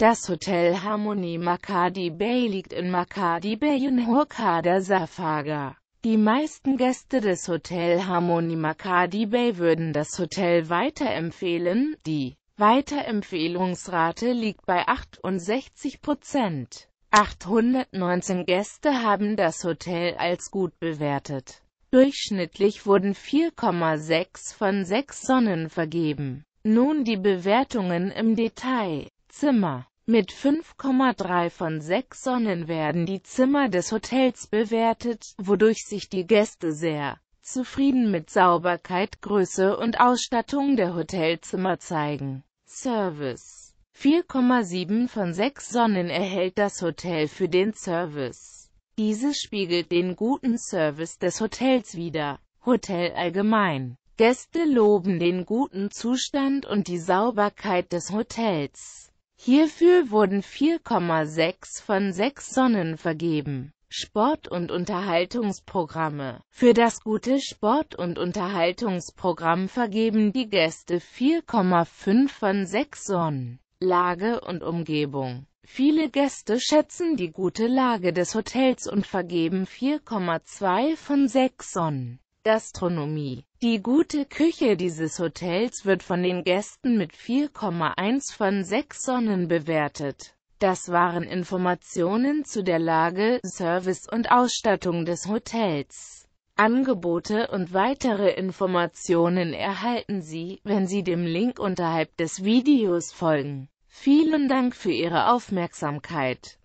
Das Hotel Harmony Makadi Bay liegt in Makadi Bay in Hurkada Safaga. Die meisten Gäste des Hotel Harmony Makadi Bay würden das Hotel weiterempfehlen, die Weiterempfehlungsrate liegt bei 68 819 Gäste haben das Hotel als gut bewertet. Durchschnittlich wurden 4,6 von 6 Sonnen vergeben. Nun die Bewertungen im Detail. Zimmer mit 5,3 von 6 Sonnen werden die Zimmer des Hotels bewertet, wodurch sich die Gäste sehr zufrieden mit Sauberkeit, Größe und Ausstattung der Hotelzimmer zeigen. Service 4,7 von 6 Sonnen erhält das Hotel für den Service. Dieses spiegelt den guten Service des Hotels wider. Hotel allgemein. Gäste loben den guten Zustand und die Sauberkeit des Hotels. Hierfür wurden 4,6 von 6 Sonnen vergeben. Sport- und Unterhaltungsprogramme. Für das gute Sport- und Unterhaltungsprogramm vergeben die Gäste 4,5 von 6 Sonnen. Lage und Umgebung. Viele Gäste schätzen die gute Lage des Hotels und vergeben 4,2 von 6 Sonnen. Gastronomie. Die gute Küche dieses Hotels wird von den Gästen mit 4,1 von 6 Sonnen bewertet. Das waren Informationen zu der Lage, Service und Ausstattung des Hotels. Angebote und weitere Informationen erhalten Sie, wenn Sie dem Link unterhalb des Videos folgen. Vielen Dank für Ihre Aufmerksamkeit.